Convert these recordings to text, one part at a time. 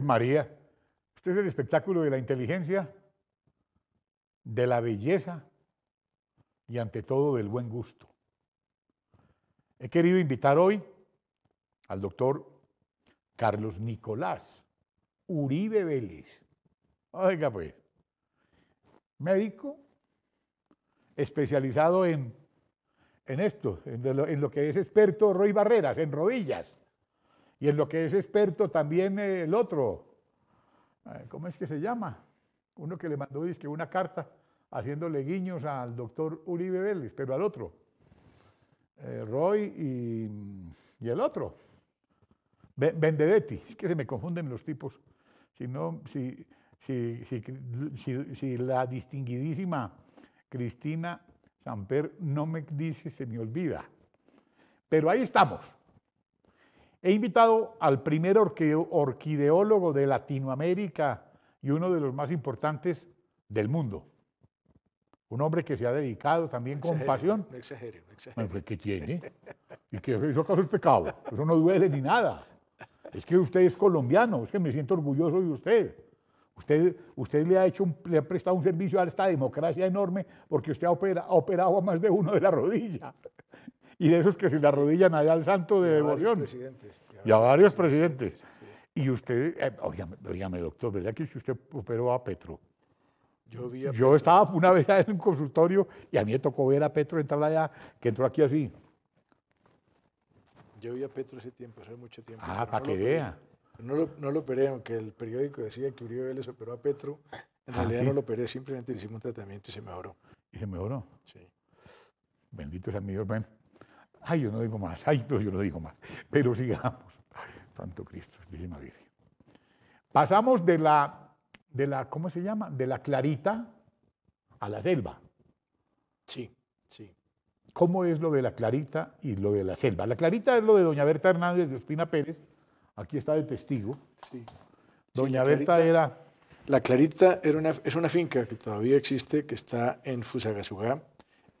María, usted es el espectáculo de la inteligencia, de la belleza y ante todo del buen gusto. He querido invitar hoy al doctor Carlos Nicolás Uribe Vélez. Oiga pues, médico especializado en, en esto, en lo, en lo que es experto Roy Barreras, en rodillas. Y en lo que es experto también eh, el otro. Eh, ¿Cómo es que se llama? Uno que le mandó una carta haciéndole guiños al doctor Uribe Vélez, pero al otro. Eh, Roy y, el otro. Vendedetti. Es que se me confunden los tipos. Si no, si la distinguidísima Cristina Samper no me dice, se me olvida. Pero ahí estamos. He invitado al primer orquideólogo de Latinoamérica y uno de los más importantes del mundo. Un hombre que se ha dedicado también con pasión. No exagere, no exagere. Pues, ¿Qué tiene? ¿Y que eso acaso es pecado? Eso no duele ni nada. Es que usted es colombiano, es que me siento orgulloso de usted. Usted, usted le, ha hecho un, le ha prestado un servicio a esta democracia enorme porque usted ha operado a más de uno de la rodilla y de esos que se le arrodillan allá al santo de devoción. Y a varios presidentes. Y usted, eh, oígame, doctor, ¿verdad que usted operó a Petro? Yo, vi a Yo estaba una vez en un consultorio y a mí me tocó ver a Petro entrar allá, que entró aquí así. Yo vi a Petro ese tiempo, hace mucho tiempo. Ah, para no que vea. No lo, operé, aunque el periódico decía que Uribe Vélez operó a Petro. En ah, realidad no lo operé, simplemente le hicimos un tratamiento y se mejoró. ¿Y se mejoró? Sí. Bendito sea mi Dios, ven. Ay, yo no digo más, ay, yo no digo más. Pero sigamos. Santo Cristo, Virgen. Pasamos de la, de la, ¿cómo se llama? De la clarita a la selva. Sí, sí. ¿Cómo es lo de la clarita y lo de la selva? La clarita es lo de doña Berta Hernández de Ospina Pérez. Aquí está de testigo. Sí. Doña Berta era... La clarita era es una finca que todavía existe, que está en Fusagasugá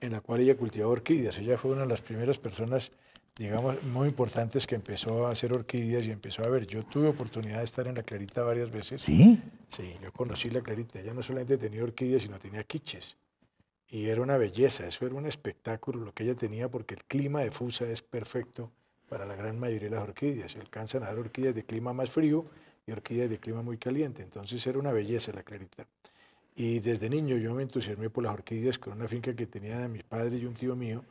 en la cual ella cultivaba orquídeas. Ella fue una de las primeras personas, digamos, muy importantes que empezó a hacer orquídeas y empezó a ver. Yo tuve oportunidad de estar en la Clarita varias veces. ¿Sí? Sí, yo conocí la Clarita. Ella no solamente tenía orquídeas, sino tenía quiches. Y era una belleza, eso era un espectáculo lo que ella tenía, porque el clima de Fusa es perfecto para la gran mayoría de las orquídeas. Se Alcanzan a dar orquídeas de clima más frío y orquídeas de clima muy caliente. Entonces era una belleza la Clarita. Y desde niño yo me entusiasmé por las orquídeas con una finca que tenía de mis padres y un tío mío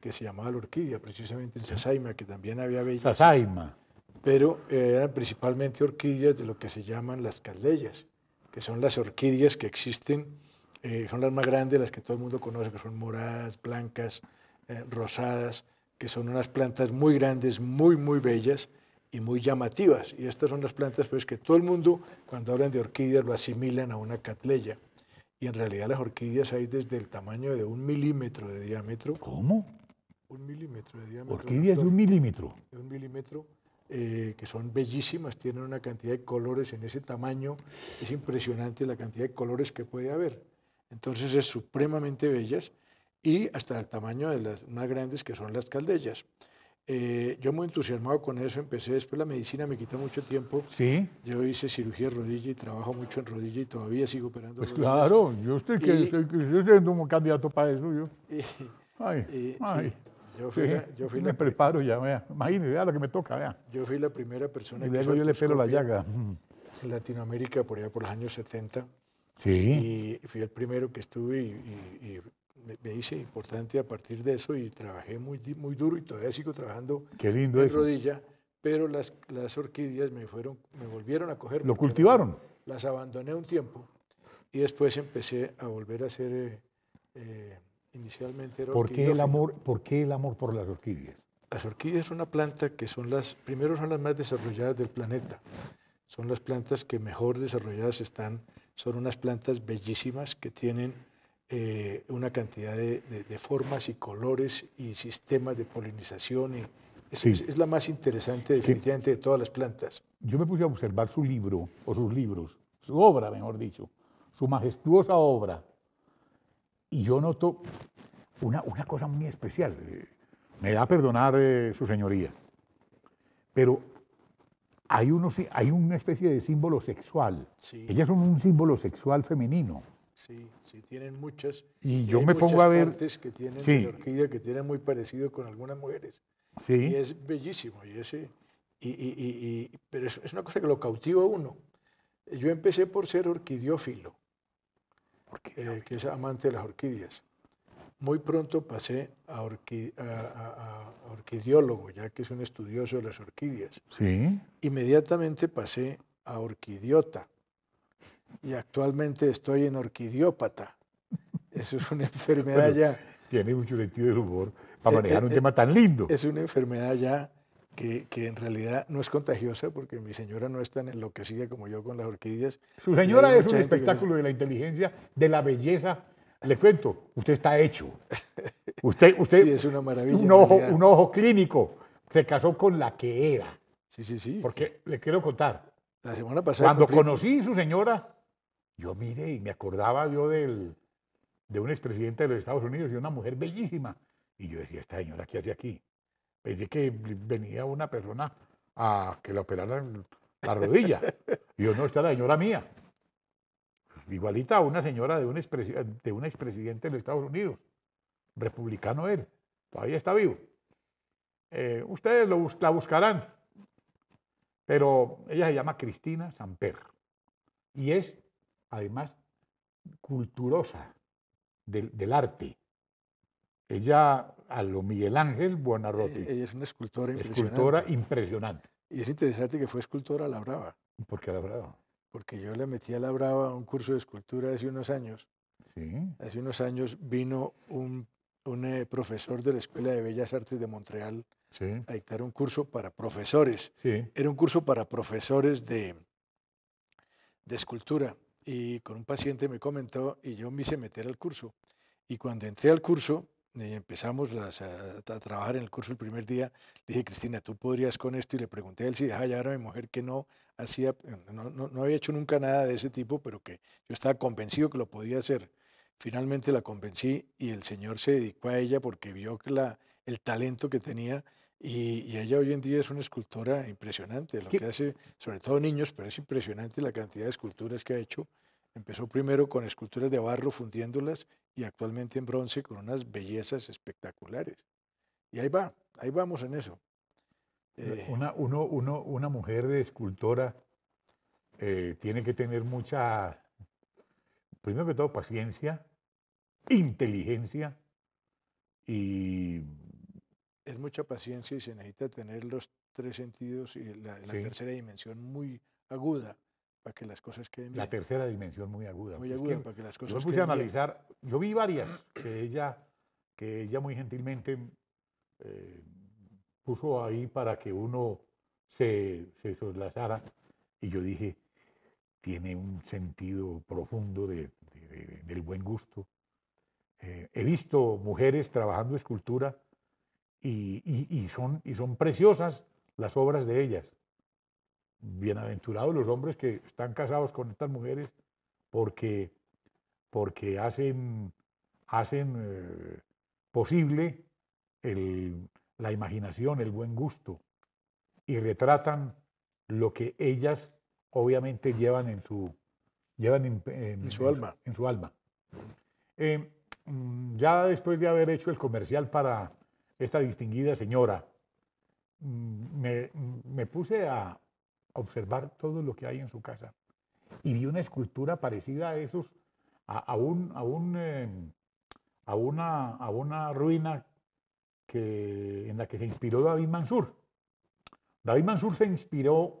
que se llamaba La Orquídea, precisamente el Sasaima, que también había bellas. Sasaima. Pero eh, eran principalmente orquídeas de lo que se llaman las catleyas, que son las orquídeas que existen, eh, son las más grandes, las que todo el mundo conoce, que son moradas, blancas, eh, rosadas, que son unas plantas muy grandes, muy, muy bellas y muy llamativas. Y estas son las plantas pues, que todo el mundo, cuando hablan de orquídeas, lo asimilan a una catleya. Y en realidad las orquídeas hay desde el tamaño de un milímetro de diámetro. ¿Cómo? Un milímetro de diámetro. Orquídeas de un milímetro. De un milímetro. Eh, que son bellísimas, tienen una cantidad de colores en ese tamaño, es impresionante la cantidad de colores que puede haber. Entonces es supremamente bellas y hasta el tamaño de las más grandes que son las caldellas. Eh, yo muy entusiasmado con eso, empecé después la medicina, me quita mucho tiempo. Sí. Yo hice cirugía de rodilla y trabajo mucho en rodilla y todavía sigo operando. Pues claro, yo estoy, que, candidato para eso. Yo. Eh, ay, eh, ay. yo fui, yo fui me preparo ya, vea. Imagínese, vea lo que me toca, vea. Yo fui la primera persona que yo le pelo la llaga. En Latinoamérica, por allá por los años 70. Sí. Y fui el primero que estuve y me, hice importante a partir de eso y trabajé muy, muy duro y todavía sigo trabajando en rodilla, pero las, las orquídeas me, fueron, me volvieron a coger. ¿Lo cultivaron? Las, abandoné un tiempo y después empecé a volver a hacer, eh, eh, inicialmente era el amor, ¿Por qué el amor por las orquídeas? Las orquídeas son una planta que son las, primero son las más desarrolladas del planeta. Son las plantas que mejor desarrolladas están. Son unas plantas bellísimas que tienen eh, una cantidad de, formas y colores y sistemas de polinización. es, la más interesante definitivamente de todas las plantas. Yo me puse a observar su libro, o sus libros, su obra, mejor dicho, su majestuosa obra. Y yo noto una, una cosa muy especial. Me da a perdonar eh, su señoría, pero hay, unos, hay una especie de símbolo sexual. Ellas son un símbolo sexual femenino Sí, sí, tienen muchas. Y yo me pongo a ver. que tienen sí. orquídea que tienen muy parecido con algunas mujeres. Sí. Y es bellísimo, y ese. Y, pero es, una cosa que lo cautiva uno. Yo empecé por ser orquidiófilo, eh, que es amante de las orquídeas. Muy pronto pasé a, a, orquidiólogo, ya que es un estudioso de las orquídeas. Sí. Inmediatamente pasé a orquidiota y actualmente estoy en orquidiópata. Eso es una enfermedad ya. Tiene mucho sentido de humor para eh, manejar eh, un eh, tema tan lindo. Es una enfermedad ya que, que, en realidad no es contagiosa porque mi señora no es tan enloquecida como yo con las orquídeas. Su señora es un espectáculo de la inteligencia, de la belleza. Le cuento, usted está hecho. Usted, usted sí, es una maravilla. Un ojo, un ojo clínico. Se casó con la que era. Sí, sí, sí. Porque le quiero contar. La semana pasada. Cuando conocí a su señora, yo miré y me acordaba yo del, de un expresidente de los Estados Unidos y una mujer bellísima. Y yo decía, esta señora, ¿qué hace aquí? Pensé que venía una persona a que le operaran la rodilla. Y yo, no, es la señora mía. Igualita a una señora de un, de un expresidente de los Estados Unidos. Republicano él. Todavía está vivo. Eh, ustedes lo, la buscarán. Pero ella se llama Cristina Samper. Y es además culturosa del, arte. Ella, a lo Miguel Ángel Buonarroti. Ella eh, es una escultora impresionante. Escultora impresionante. Y es interesante que fue escultora a la brava. ¿Por qué a la brava? Porque yo le metí a la brava un curso de escultura hace unos años. Hace unos años vino un, eh, profesor de la Escuela de Bellas Artes de Montreal a dictar un curso para profesores. Era un curso para profesores de, de escultura y con un paciente me comentó y yo me hice meter al curso. Y cuando entré al curso, eh, empezamos ah, a, trabajar en el curso el primer día, le dije, Cristina, ¿tú podrías con esto? Y le pregunté a él si dejaba ya a mi mujer que no hacía, no, no, había hecho nunca nada de ese tipo, pero que yo estaba convencido que lo podía hacer. Finalmente la convencí y el Señor se dedicó a ella porque vio que la, el talento que tenía y, ella hoy en día es una escultora impresionante, lo que hace, sobre todo niños, pero es impresionante la cantidad de esculturas que ha hecho. Empezó primero con esculturas de barro fundiéndolas y actualmente en bronce con unas bellezas espectaculares. Y ahí va, ahí vamos en eso. una, eh, una mujer de escultora eh, tiene que tener mucha, primero que todo, paciencia, inteligencia y es mucha paciencia y se necesita tener los tres sentidos y la, tercera dimensión muy aguda para que las cosas queden bien. La tercera dimensión muy aguda. Muy pues aguda para que las cosas yo puse a analizar, yo vi varias que ella, que ella muy gentilmente eh, puso ahí para que uno se, se soslazara y yo dije, tiene un sentido profundo del buen gusto. Eh, he visto mujeres trabajando escultura y, son, y son preciosas las obras de ellas. Bienaventurados los hombres que están casados con estas mujeres porque, porque hacen, hacen eh, posible la imaginación, el buen gusto y retratan lo que ellas obviamente llevan en su, llevan en, su, alma. En alma. Eh, mm, ya después de haber hecho el comercial para esta distinguida señora, mm, me, puse a observar todo lo que hay en su casa y vi una escultura parecida a esos, a, a, em, una, a una ruina que, en la que se inspiró David Mansur. David Mansur se inspiró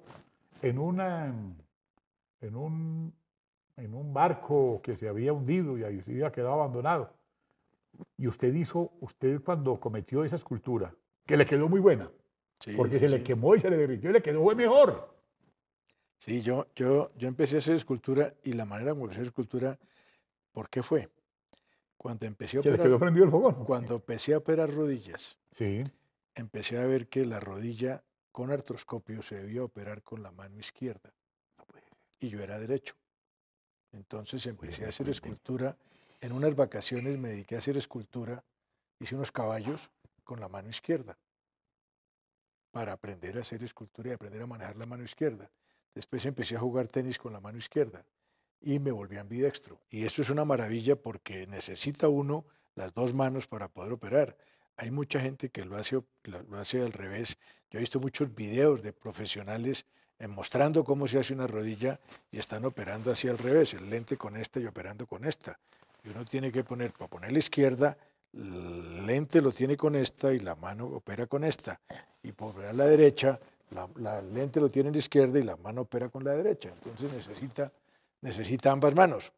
en, una, em, en, un, en un barco que se había hundido y había quedado abandonado y usted hizo, usted cuando cometió esa escultura, que le quedó muy buena, porque se le quemó y se le derritió y le quedó mejor. Sí, yo, yo, yo empecé a hacer escultura y la manera como empecé a hacer escultura, ¿por qué fue? Cuando empecé a operar, Cuando empecé a rodillas, sí. empecé a ver que la rodilla con artroscopio se debía operar con la mano izquierda. y yo era derecho. Entonces empecé a hacer escultura en unas vacaciones me dediqué a hacer escultura, hice unos caballos con la mano izquierda para aprender a hacer escultura y aprender a manejar la mano izquierda. Después empecé a jugar tenis con la mano izquierda y me volví ambidextro. Y eso es una maravilla porque necesita uno las dos manos para poder operar. Hay mucha gente que lo hace, lo hace al revés. Yo he visto muchos videos de profesionales mostrando cómo se hace una rodilla y están operando así al revés, el lente con esta y operando con esta y uno tiene que poner, para poner la izquierda, el lente lo tiene con esta y la mano opera con esta. Y para poner la derecha, la, lente lo tiene en la izquierda y la mano opera con la derecha. Entonces necesita, necesita ambas manos.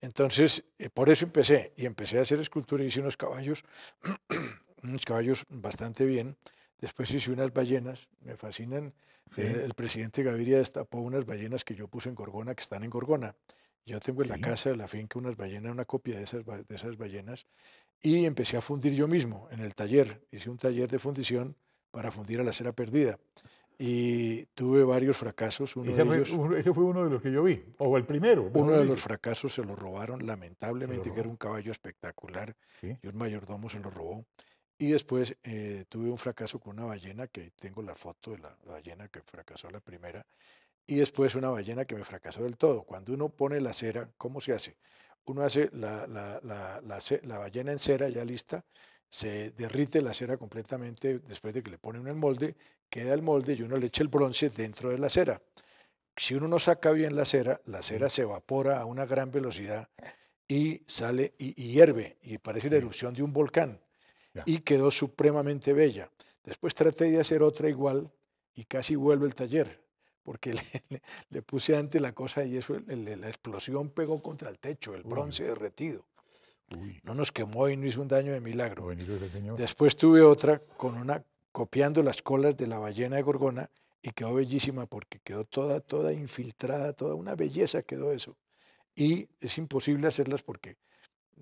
Entonces, eh, por eso empecé, y empecé a hacer escultura, hice unos caballos, unos caballos bastante bien. Después hice unas ballenas, me fascinan. el, presidente Gaviria destapó unas ballenas que yo puse en Gorgona, que están en Gorgona. Yo tengo en la casa de la finca unas ballenas, una copia de esas, de esas ballenas, y empecé a fundir yo mismo en el taller. Hice un taller de fundición para fundir a la cera perdida. Y tuve varios fracasos. Uno ese, de fue, fue uno de los que yo vi, o el primero. Uno de los fracasos se lo robaron, lamentablemente, que era un caballo espectacular, y un mayordomo se lo robó. Y después eh, tuve un fracaso con una ballena, que tengo la foto de la ballena que fracasó la primera, y después una ballena que me fracasó del todo. Cuando uno pone la cera, ¿cómo se hace? Uno hace la, ballena en cera ya lista, se derrite la cera completamente después de que le pone uno el molde, queda el molde y uno le echa el bronce dentro de la cera. Si uno no saca bien la cera, la cera se evapora a una gran velocidad y sale y, hierve y parece la mm. erupción de un volcán y quedó supremamente bella. Después traté de hacer otra igual y casi vuelve el taller porque le, puse antes la cosa y eso, la explosión pegó contra el techo, el bronce derretido. No nos quemó y no hizo un daño de milagro. Después tuve otra con una copiando las colas de la ballena de Gorgona y quedó bellísima porque quedó toda, toda infiltrada, toda una belleza quedó eso. Y es imposible hacerlas porque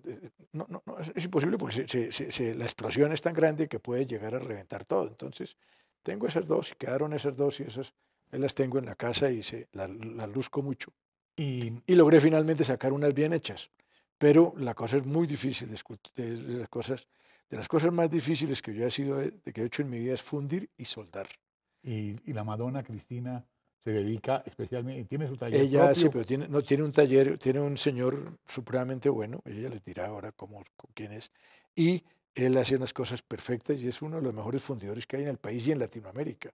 eh, no, no, no, es, imposible porque la explosión es tan grande que puede llegar a reventar todo. Entonces, tengo esas dos, quedaron esas dos y esas él las tengo en la casa y se, las, luzco mucho. Y, logré finalmente sacar unas bien hechas. Pero la cosa es muy difícil, de, las cosas, de las cosas más difíciles que yo he, sido, eh, de que he hecho en mi vida es fundir y soldar. Y, la Madonna Cristina se dedica especialmente, tiene su taller. Ella sí, pero tiene, no tiene un taller, tiene un señor supremamente bueno, ella les dirá ahora cómo, quién es, y él hace unas cosas perfectas y es uno de los mejores fundidores que hay en el país y en Latinoamérica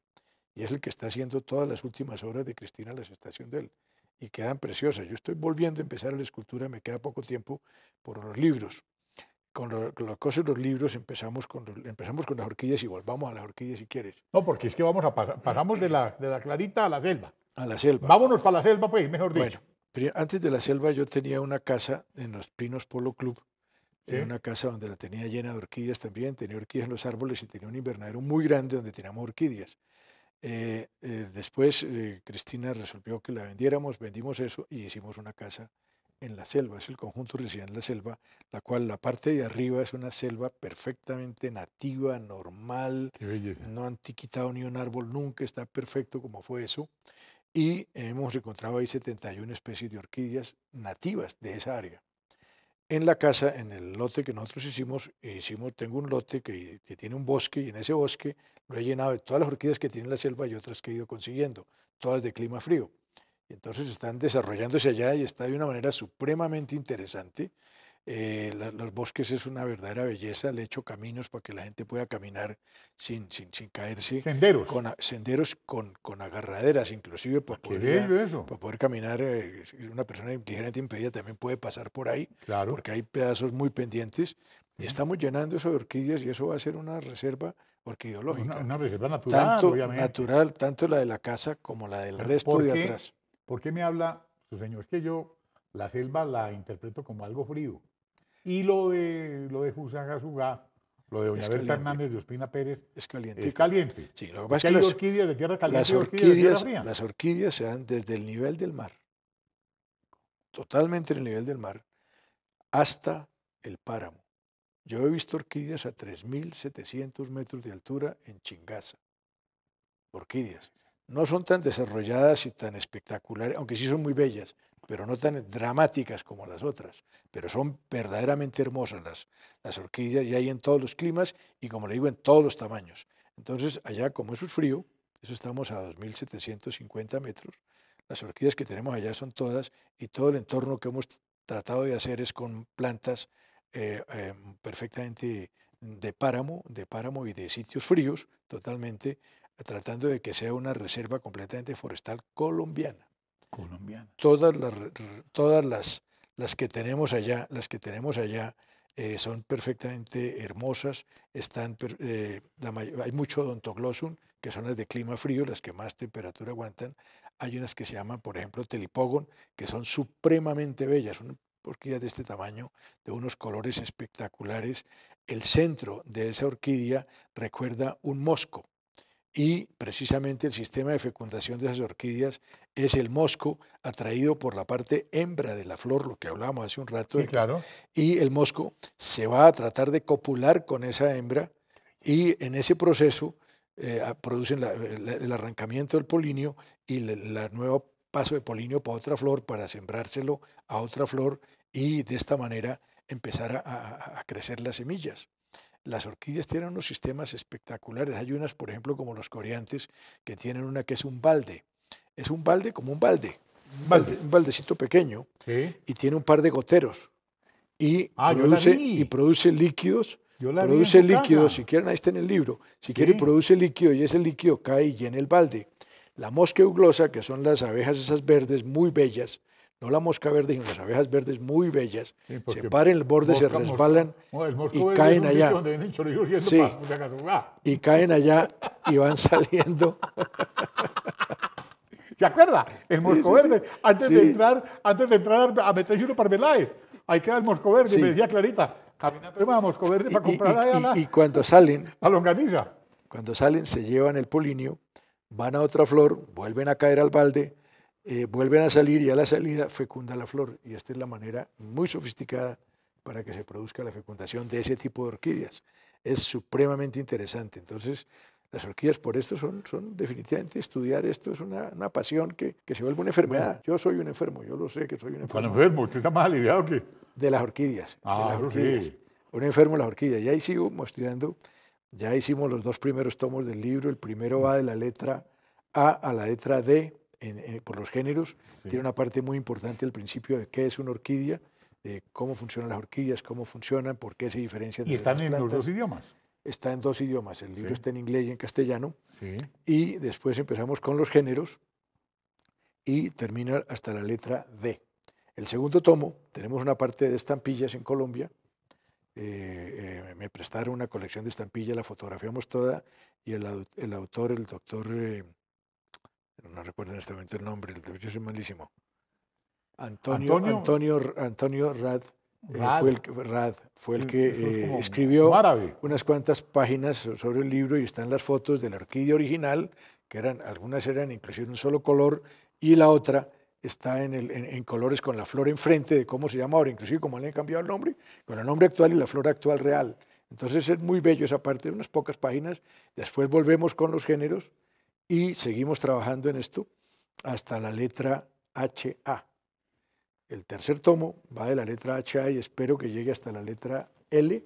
y es el que está haciendo todas las últimas obras de Cristina en la estación de él. Y quedan preciosas. Yo estoy volviendo a empezar la escultura, me queda poco tiempo por los libros. Con, las cosas de los libros empezamos con, empezamos con las orquídeas y volvamos a las orquídeas si quieres. No, porque es que vamos a pasamos de la, clarita a la selva. A la selva. Vámonos para la selva, pues, mejor dicho. Bueno, antes de la selva yo tenía una casa en los Pinos Polo Club, en una casa donde la tenía llena de orquídeas también, tenía orquídeas en los árboles y tenía un invernadero muy grande donde teníamos orquídeas. Eh, eh, después eh, Cristina resolvió que la vendiéramos, vendimos eso y hicimos una casa en la selva, es el conjunto residencial en la selva, la cual la parte de arriba es una selva perfectamente nativa, normal, no han quitado ni un árbol nunca, está perfecto como fue eso, y hemos encontrado ahí 71 especies de orquídeas nativas de esa área en la casa, en el lote que nosotros hicimos, e hicimos tengo un lote que, tiene un bosque y en ese bosque lo he llenado de todas las orquídeas que tiene la selva y otras que he ido consiguiendo, todas de clima frío. entonces están desarrollándose allá y está de una manera supremamente interesante. Eh, los bosques es una verdadera belleza, le hecho caminos para que la gente pueda caminar sin, sin, sin caerse. Senderos. Con, senderos con, con agarraderas, inclusive, ah, para, poder, para poder caminar. Eh, una persona ligeramente impedida también puede pasar por ahí, claro. porque hay pedazos muy pendientes. Y estamos llenando eso de orquídeas y eso va a ser una reserva orquideológica. Una, una reserva natural, tanto, Natural, tanto la de la casa como la del resto de atrás. ¿Por qué me habla su señor? Es que yo la selva la interpreto como algo frío. Y lo de, lo de lo de Doña Hernández de Ospina Pérez. Es caliente. caliente. Sí, lo que pasa es que las, orquídeas de tierra las orquídeas, Las orquídeas se dan desde el nivel del mar, totalmente en el nivel del mar, hasta el páramo. Yo he visto orquídeas a 3.700 metros de altura en Chingaza. Orquídeas. No son tan desarrolladas y tan espectaculares, aunque sí son muy bellas, pero no tan dramáticas como las otras, pero son verdaderamente hermosas las, las orquídeas y hay en todos los climas y como le digo, en todos los tamaños. Entonces, allá como es frío, eso estamos a 2.750 metros, las orquídeas que tenemos allá son todas y todo el entorno que hemos tratado de hacer es con plantas eh, eh, perfectamente de páramo, de páramo y de sitios fríos totalmente, tratando de que sea una reserva completamente forestal colombiana. Todas las, todas las, que tenemos allá, las que tenemos allá eh, son perfectamente hermosas. Están, eh, hay mucho odontoglossum, que son las de clima frío, las que más temperatura aguantan. Hay unas que se llaman, por ejemplo, telipogon, que son supremamente bellas, una orquídeas de este tamaño, de unos colores espectaculares. El centro de esa orquídea recuerda un mosco, y precisamente el sistema de fecundación de esas orquídeas es el mosco atraído por la parte hembra de la flor, lo que hablábamos hace un rato. Y el mosco se va a tratar de copular con esa hembra y en ese proceso eh, producen eh, el arrancamiento del polinio y el nuevo paso de polinio para otra flor para sembrárselo a otra flor y de esta manera empezar a crecer las semillas. Las orquídeas tienen unos sistemas espectaculares. Hay unas, por ejemplo, como los coriantes, que tienen una que es un balde. Es un balde como un balde, un, baldecito pequeño, y tiene un par de goteros. Y, ah, produce, y produce líquidos produce líquidos, si quieren, ahí está en el libro. Si quieren, produce líquido y ese líquido cae y llena el balde. La mosca euglosa, que son las abejas esas verdes muy bellas, no la mosca verde, sino las abejas verdes muy bellas. se paran el borde, se resbalan y caen allá. Sí, y caen allá y van saliendo. ¿Se acuerda? El mosco verde. Antes, de entrar, antes de entrar a meterse uno para Meláez. ahí queda el mosco verde. Me decía Clarita, camina a mosco verde para comprar allá. Y, y cuando salen. Cuando salen, se llevan el polinio, van a otra flor, vuelven a caer al balde eh, vuelven a salir y a la salida fecunda la flor. Y esta es la manera muy sofisticada para que se produzca la fecundación de ese tipo de orquídeas. Es supremamente interesante. Entonces, las orquídeas por esto son, son definitivamente estudiar esto es una, una pasión que, que, se vuelve una enfermedad. Yo soy un enfermo, yo lo sé que soy un enfermo. enfermo? ¿Usted está más aliviado que...? De las orquídeas. Ah, Sí. Un enfermo de las orquídeas. Y ahí sigo mostrando, ya hicimos los dos primeros tomos del libro. El primero va de la letra A a la letra D eh, por los géneros, tiene una parte muy importante al principio de qué es una orquídea, de cómo funcionan las orquídeas, cómo funcionan, por qué se diferencian. ¿Y están en dos idiomas? Está en dos idiomas, el libro está en inglés y en castellano. Y después empezamos con los géneros y termina hasta la letra D. El segundo tomo, tenemos una parte de estampillas en Colombia, eh, eh, me prestaron una colección de estampillas, la fotografiamos toda y el, autor, el doctor no recuerdo en este momento el nombre, yo soy malísimo. Antonio, Antonio, eh, Rad, fue el, fue el que eh, escribió unas cuantas páginas sobre el libro y están las fotos del la original, que eran, algunas eran inclusive un solo color, y la otra está en, en, colores con la flor enfrente de cómo se llama ahora, inclusive como le han cambiado el nombre, con el nombre actual y la flor actual real. Entonces es muy bello esa parte, unas pocas páginas. Después volvemos con los géneros y seguimos trabajando en esto hasta la letra HA. El tercer tomo va de la letra HA y espero que llegue hasta la letra L.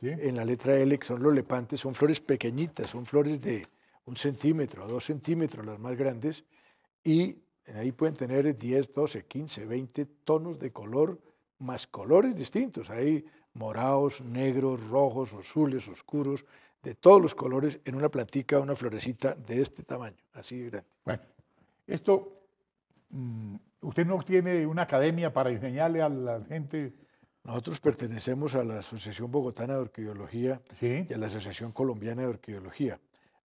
En la letra L, que son los lepantes, son flores pequeñitas, son flores de un centímetro a dos centímetros, las más grandes, y ahí pueden tener 10, 12, 15, 20 tonos de color, más colores distintos. Hay morados, negros, rojos, azules, oscuros, de todos los colores, en una platica, una florecita de este tamaño, así grande. Bueno, esto, mm, ¿usted no tiene una academia para enseñarle a la gente? Nosotros pertenecemos a la Asociación Bogotana de Orquideología y a la Asociación Colombiana de Orquideología.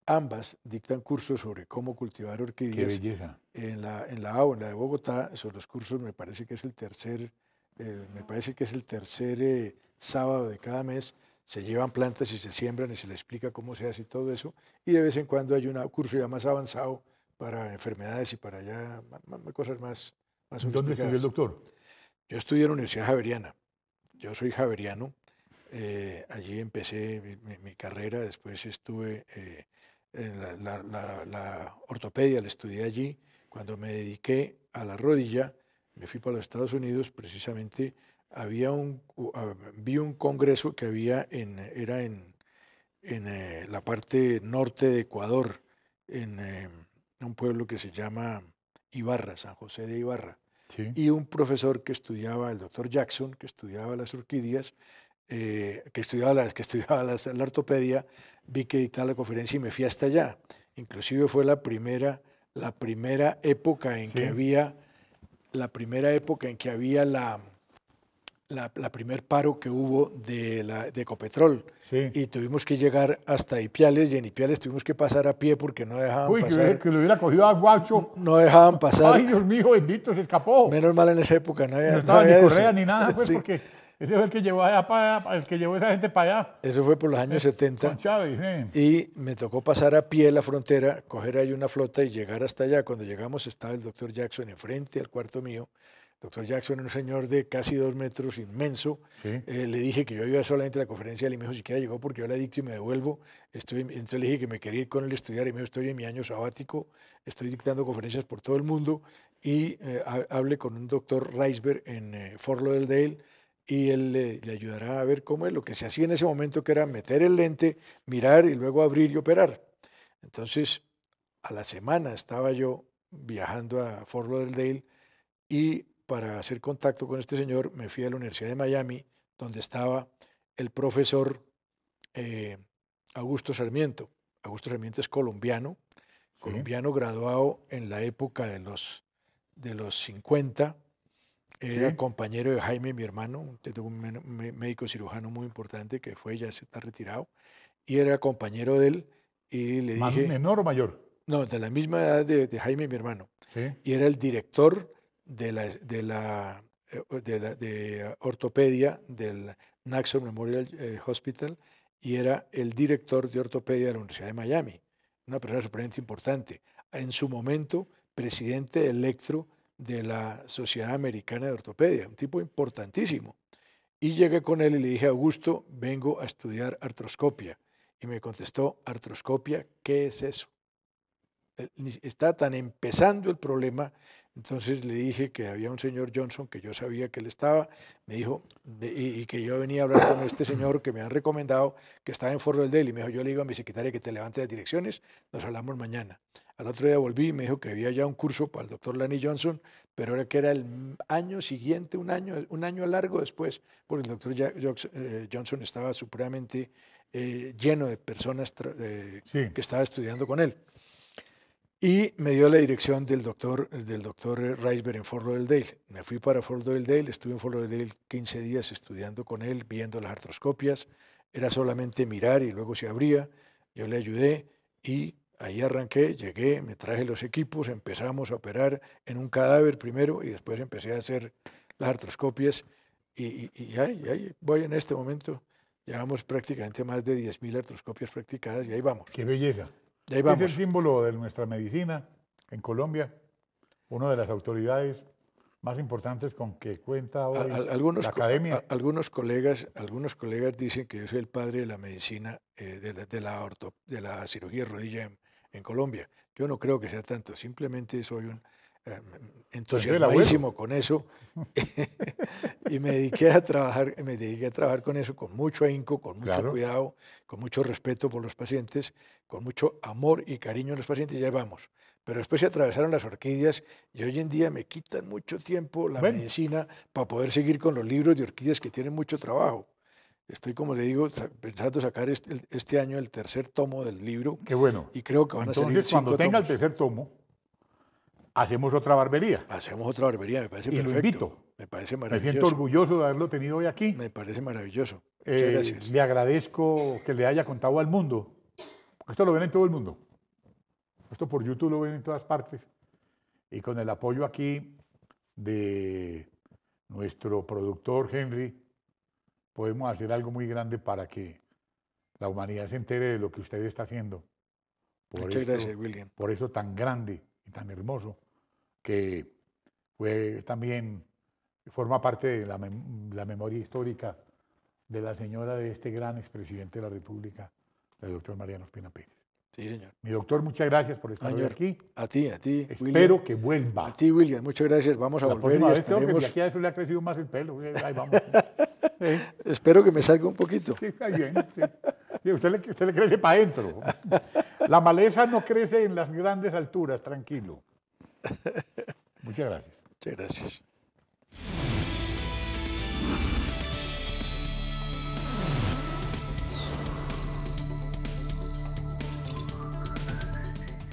Ambas dictan cursos sobre cómo cultivar orquídeas. ¡Qué belleza! En la, en la A en la de Bogotá, esos los cursos, me parece que es el tercer, eh, me parece que es el tercer eh, sábado de cada mes se llevan plantas y se siembran y se les explica cómo se hace y todo eso. Y de vez en cuando hay un curso ya más avanzado para enfermedades y para ya cosas más, más ¿Dónde estudió el doctor? Yo estudié en la Universidad Javeriana. Yo soy javeriano. Eh, allí empecé mi, carrera. Después estuve eh, en la, la, ortopedia, la estudié allí. Cuando me dediqué a la rodilla, me fui para los Estados Unidos precisamente había un, vi un congreso que había en, era en, eh, la parte norte de Ecuador, en eh, un pueblo que se llama Ibarra, San José de Ibarra. Y un profesor que estudiaba, el doctor Jackson, que estudiaba las orquídeas, eh, que estudiaba, la, que estudiaba la, ortopedia, vi que dictaba la conferencia y me fui hasta allá. Inclusive fue la primera, la primera época en que había la primera época en que había la, la, la primer paro que hubo de, la, Ecopetrol. Y tuvimos que llegar hasta Ipiales y en Ipiales tuvimos que pasar a pie porque no dejaban pasar. Uy, que lo hubiera cogido a Guacho. No dejaban pasar. Ay, Dios mío, bendito, se escapó. Menos mal en esa época no había. No estaba ni correa ni nada, pues, porque ese fue el que llevó esa gente para allá. Eso fue por los años 70. Eh, eh. Y me tocó pasar a pie la frontera, coger ahí una flota y llegar hasta allá. Cuando llegamos estaba el doctor Jackson enfrente al cuarto mío doctor Jackson, un señor de casi dos metros, inmenso. Eh, le dije que yo iba solamente a la conferencia y él me dijo, siquiera llegó porque yo la dicto y me devuelvo. entonces le dije que me quería ir con él a estudiar y me dijo, estoy en mi año sabático, estoy dictando conferencias por todo el mundo y eh, hablé con un doctor Reisberg en eh, Fort Lauderdale y él le, ayudará a ver cómo es lo que se hacía en ese momento, que era meter el lente, mirar y luego abrir y operar. Entonces, a la semana estaba yo viajando a Fort Lauderdale y para hacer contacto con este señor, me fui a la Universidad de Miami, donde estaba el profesor eh, Augusto Sarmiento. Augusto Sarmiento es colombiano, colombiano graduado en la época de los, de los 50. Era compañero de Jaime, mi hermano, un médico cirujano muy importante que fue, ya se está retirado, y era compañero de él. Y le dije, menor o mayor? No, de la misma edad de, Jaime, mi hermano. Y era el director de la, eh, de la, de, ortopedia del Naxon Memorial eh, Hospital y era el director de ortopedia de la Universidad de Miami, una persona sorprendente, importante. En su momento, presidente electro de la Sociedad Americana de Ortopedia, un tipo importantísimo. Y llegué con él y le dije, Augusto, vengo a estudiar artroscopia. Y me contestó, artroscopia, ¿qué es eso? Está tan empezando el problema entonces le dije que había un señor Johnson que yo sabía que él estaba, me dijo, y, que yo venía a hablar con este señor que me han recomendado, que estaba en Forro del y Me dijo, yo le digo a mi secretaria que te levante las direcciones, nos hablamos mañana. Al otro día volví y me dijo que había ya un curso para el doctor Lanny Johnson, pero era que era el año siguiente, un año, un año largo después, porque el doctor eh, Johnson estaba supremamente eh, lleno de personas eh, que estaba estudiando con él y me dio la dirección del doctor, del doctor Reisberg en Fort Lauderdale. Me fui para Fort Lauderdale, estuve en Fort Lauderdale 15 días estudiando con él, viendo las artroscopias. Era solamente mirar y luego se abría. Yo le ayudé y ahí arranqué, llegué, me traje los equipos, empezamos a operar en un cadáver primero y después empecé a hacer las artroscopias y, ahí voy en este momento. Llevamos prácticamente más de 10.000 artroscopias practicadas y ahí vamos. ¡Qué belleza! Es el símbolo de nuestra medicina en Colombia, una de las autoridades más importantes con que cuenta hoy la academia. algunos, colegas, algunos colegas dicen que yo soy el padre de la medicina, eh, de, la, de la cirugía rodilla en, Colombia. Yo no creo que sea tanto, simplemente soy un eh, entusiasmadísimo con eso y me dediqué a trabajar me dediqué a trabajar con eso con mucho ahínco con mucho cuidado con mucho respeto por los pacientes con mucho amor y cariño a los pacientes y vamos pero después se atravesaron las orquídeas y hoy en día me quitan mucho tiempo la medicina para poder seguir con los libros de orquídeas que tienen mucho trabajo Estoy, como le digo, pensando sacar este, este, año el tercer tomo del libro. bueno. Y creo que van a salir cuando tenga el tercer tomo, Hacemos otra barbería. Hacemos otra barbería, me parece y Lo invito. Me parece maravilloso. Me siento orgulloso de haberlo tenido hoy aquí. Me parece maravilloso. Eh, gracias. Le agradezco que le haya contado al mundo. Esto lo ven en todo el mundo. Esto por YouTube lo ven en todas partes. Y con el apoyo aquí de nuestro productor Henry, podemos hacer algo muy grande para que la humanidad se entere de lo que usted está haciendo. Muchas gracias, William. Por eso tan grande tan hermoso, que fue también, forma parte de la, la memoria histórica de la señora de este gran expresidente de la República, el doctor Mariano Espina Pérez. Sí, señor. Mi doctor, muchas gracias por estar hoy aquí. A ti, a ti. Espero que vuelva. A ti, William, muchas gracias. Vamos a la volver. que aquí a eso le ha crecido más el pelo. Eh, ahí vamos. Espero que me salga un poquito. Sí, está bien. Usted, le, usted le crece para adentro. La maleza no crece en las grandes alturas, tranquilo. Muchas gracias. Muchas gracias.